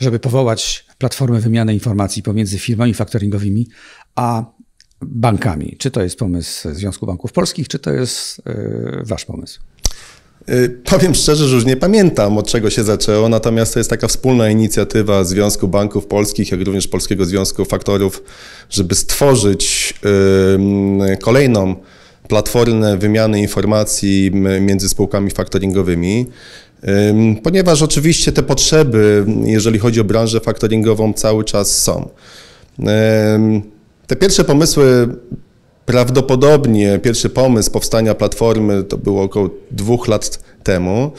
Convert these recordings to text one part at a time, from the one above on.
żeby powołać platformę wymiany informacji pomiędzy firmami faktoringowymi a bankami. Czy to jest pomysł Związku Banków Polskich, czy to jest e, wasz pomysł? E, powiem szczerze, że już nie pamiętam od czego się zaczęło, natomiast to jest taka wspólna inicjatywa Związku Banków Polskich, jak również Polskiego Związku Faktorów, żeby stworzyć e, kolejną platformę wymiany informacji między spółkami faktoringowymi. Ponieważ oczywiście te potrzeby, jeżeli chodzi o branżę faktoringową, cały czas są. Te pierwsze pomysły, prawdopodobnie pierwszy pomysł powstania platformy to było około dwóch lat temu.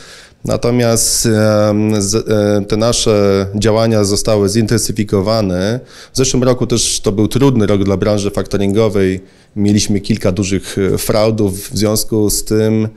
Natomiast e, te nasze działania zostały zintensyfikowane. W zeszłym roku też to był trudny rok dla branży faktoringowej. Mieliśmy kilka dużych e, fraudów, w związku z tym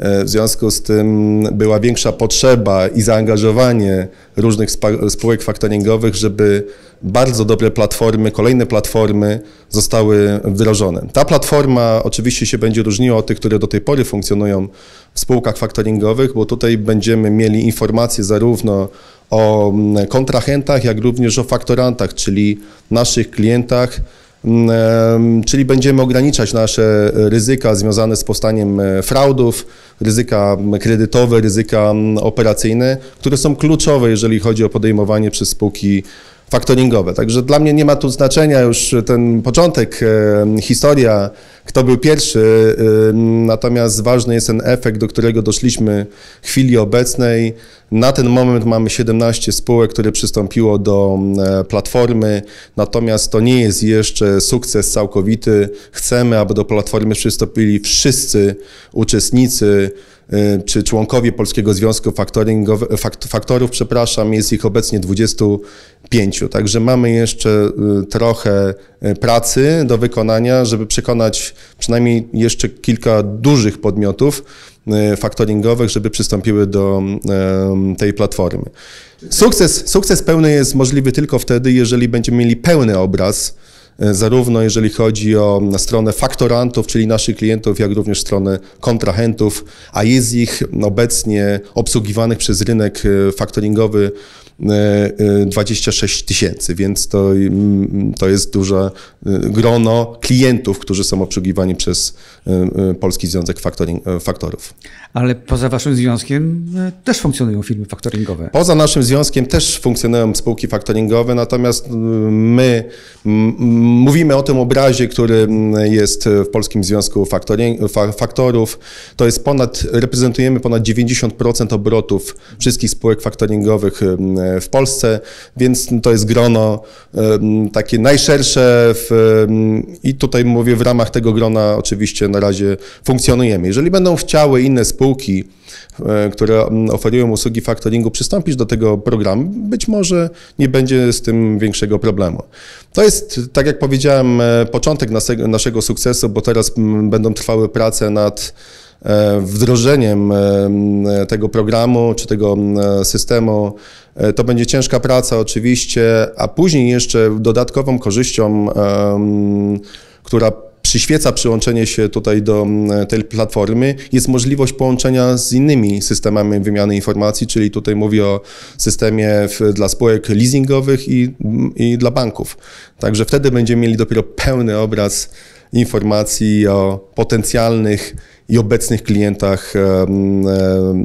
E, w związku z tym była większa potrzeba i zaangażowanie różnych spółek faktoringowych, żeby bardzo dobre platformy, kolejne platformy zostały wdrożone. Ta platforma oczywiście się będzie różniła od tych, które do tej pory funkcjonują w spółkach faktoringowych, bo tutaj będziemy mieli informacje zarówno o mm, kontrahentach, jak również o faktorantach, czyli naszych klientach Czyli będziemy ograniczać nasze ryzyka związane z powstaniem e, fraudów, ryzyka kredytowe, ryzyka operacyjne, które są kluczowe, jeżeli chodzi o podejmowanie przez spółki faktoringowe. Także dla mnie nie ma tu znaczenia już ten początek, e, historia, kto był pierwszy, natomiast ważny jest ten efekt, do którego doszliśmy w chwili obecnej na ten moment mamy 17 spółek, które przystąpiło do mm, e, platformy, natomiast to nie jest jeszcze sukces całkowity. Chcemy, aby do platformy przystąpili wszyscy uczestnicy y, czy członkowie Polskiego Związku Faktorów, przepraszam, jest ich obecnie 25. Także mamy jeszcze y, trochę y, pracy do wykonania, żeby przekonać przynajmniej jeszcze kilka dużych podmiotów, E, faktoringowych, żeby przystąpiły do tej platformy. Sukces, sukces pełny jest możliwy tylko wtedy, jeżeli będziemy mieli pełny obraz, e, zarówno jeżeli chodzi o stronę faktorantów, czyli naszych klientów, jak również stronę kontrahentów, a jest ich obecnie obsługiwanych przez rynek e, faktoringowy 26 e, e, tysięcy, więc to, mm, to jest duże e, grono klientów, którzy są obsługiwani przez Polski Związek Faktoring, Faktorów. Ale poza waszym związkiem też funkcjonują firmy faktoringowe. Poza naszym związkiem też funkcjonują spółki faktoringowe, natomiast my mówimy o tym obrazie, który jest w Polskim Związku Faktorów. To jest ponad, reprezentujemy ponad 90% obrotów wszystkich spółek faktoringowych E, w Polsce, więc to jest grono takie najszersze w, i tutaj mówię w ramach tego grona oczywiście na razie funkcjonujemy. Jeżeli będą chciały inne spółki, e, które oferują usługi factoringu, przystąpić do tego programu, być może nie będzie z tym większego problemu. To jest, tak jak powiedziałem, e, początek naszego sukcesu, bo teraz będą trwały prace nad E, wdrożeniem e, tego programu czy tego systemu. E, to będzie ciężka praca oczywiście, a później jeszcze dodatkową korzyścią, która przyświeca przyłączenie się tutaj do tej platformy, jest możliwość połączenia z innymi systemami wymiany informacji, czyli tutaj mówię o systemie w, dla spółek leasingowych i, i dla banków. Także wtedy będziemy mieli dopiero pełny obraz informacji o potencjalnych i obecnych klientach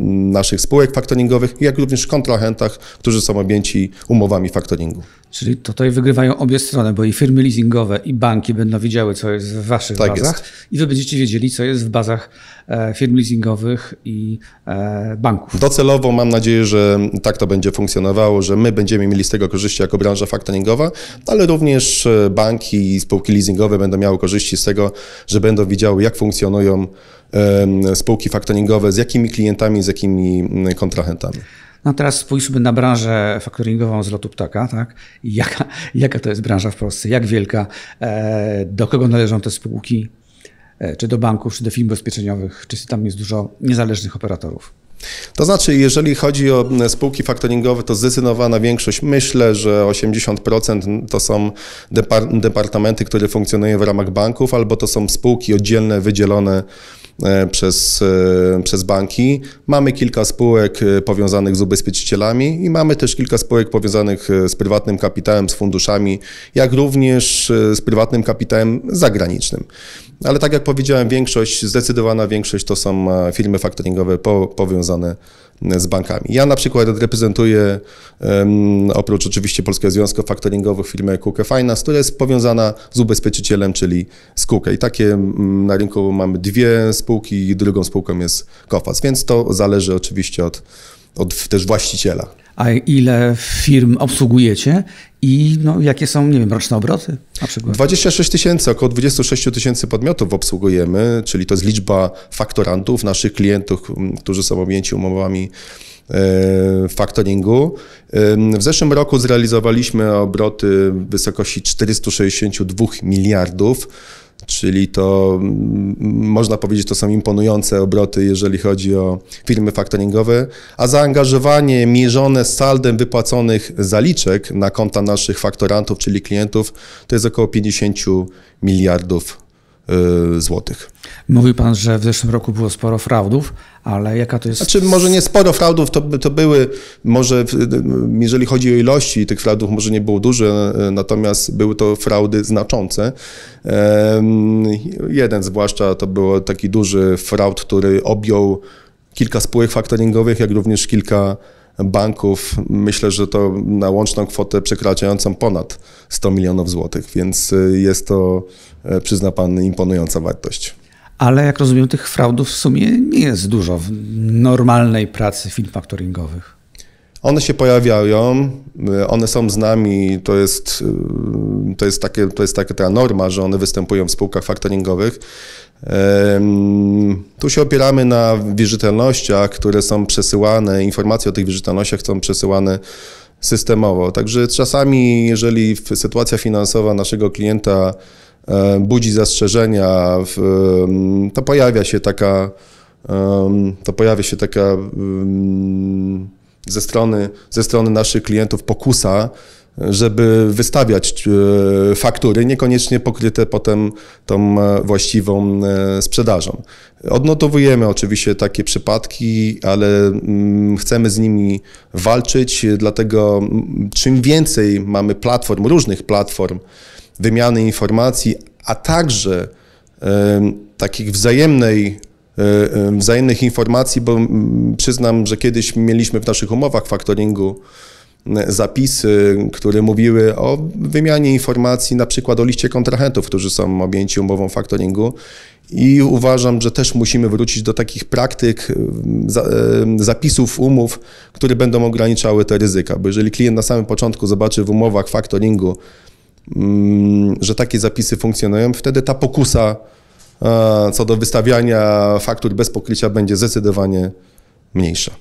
naszych spółek faktoringowych, jak również kontrahentach, którzy są objęci umowami faktoringu. Czyli tutaj wygrywają obie strony, bo i firmy leasingowe, i banki będą wiedziały, co jest w waszych tak bazach jest. i wy będziecie wiedzieli, co jest w bazach e, firm leasingowych i e, banków. Docelowo mam nadzieję, że tak to będzie funkcjonowało, że my będziemy mieli z tego korzyści jako branża faktoringowa, ale również e, banki i spółki leasingowe będą miały korzyści z tego, że będą wiedziały, jak funkcjonują spółki faktoringowe, z jakimi klientami, z jakimi mm, kontrahentami? No teraz spójrzmy na branżę faktoringową z lotu ptaka, tak? Jaka, jaka to jest branża w Polsce, jak wielka, e, do kogo należą te spółki, e, czy do banków, czy do firm ubezpieczeniowych, czy tam jest dużo niezależnych operatorów. To znaczy, jeżeli chodzi o mm, spółki faktoringowe, to zdecydowana większość, myślę, że 80% to są departamenty, które funkcjonują w ramach banków, albo to są spółki oddzielne, wydzielone E, przez, e, przez banki. Mamy kilka spółek e, powiązanych z ubezpieczycielami i mamy też kilka spółek powiązanych z prywatnym kapitałem, z funduszami, jak również z prywatnym kapitałem zagranicznym. Ale tak jak powiedziałem, większość, zdecydowana większość to są firmy faktoringowe po, powiązane z bankami. Ja na przykład reprezentuję, um, oprócz oczywiście Polskiego Związku Faktoringowego firmę KUKE Finance, która jest powiązana z ubezpieczycielem, czyli z KUKE. I takie mm, na rynku mamy dwie spółki, spółki i drugą spółką jest Kofas, więc to zależy oczywiście od, od też właściciela. A ile firm obsługujecie i no, jakie są, nie wiem, roczne obroty? Na przykład? 26 tysięcy, około 26 tysięcy podmiotów obsługujemy, czyli to jest liczba faktorantów, naszych klientów, którzy są objęci umowami e, faktoringu. E, w zeszłym roku zrealizowaliśmy obroty w wysokości 462 miliardów. Czyli to mm, można powiedzieć, to są imponujące obroty, jeżeli chodzi o firmy faktoringowe, a zaangażowanie mierzone saldem wypłaconych zaliczek na konta naszych faktorantów, czyli klientów, to jest około 50 miliardów Y, złotych. Mówił Pan, że w zeszłym roku było sporo fraudów, ale jaka to jest... Znaczy może nie sporo fraudów, to, to były może, y, jeżeli chodzi o ilości tych fraudów, może nie było duże, y, natomiast były to fraudy znaczące. Jeden zwłaszcza to był taki duży fraud, który objął kilka spółek faktoringowych, jak również kilka banków, myślę, że to na łączną kwotę przekraczającą ponad 100 milionów złotych, więc y, jest to, e, przyzna Pan, imponująca wartość. Ale jak rozumiem, tych fraudów w sumie nie jest dużo w normalnej pracy firm factoringowych. One się pojawiają, e, one są z nami, to jest, e, to jest, takie, to jest taka ta norma, że one występują w spółkach factoringowych. Tu się opieramy na wierzytelnościach, które są przesyłane, informacje o tych wierzytelnościach są przesyłane systemowo. Także czasami, jeżeli sytuacja finansowa naszego klienta e, budzi zastrzeżenia, to pojawia się taka, to pojawia się taka ze strony, ze strony naszych klientów pokusa, żeby wystawiać e, faktury, niekoniecznie pokryte potem tą e, właściwą e, sprzedażą. Odnotowujemy oczywiście takie przypadki, ale mm, chcemy z nimi walczyć, dlatego mm, czym więcej mamy platform, różnych platform wymiany informacji, a także takich wzajemnej E, wzajemnych informacji, bo przyznam, że kiedyś mieliśmy w naszych umowach faktoringu zapisy, które mówiły o wymianie informacji, na przykład o liście kontrahentów, którzy są objęci umową faktoringu. I uważam, że też musimy wrócić do takich praktyk, zapisów umów, które będą ograniczały te ryzyka. Bo jeżeli klient na samym początku zobaczy w umowach faktoringu, że takie zapisy funkcjonują, wtedy ta pokusa E, co do wystawiania faktur bez pokrycia będzie zdecydowanie mniejsza.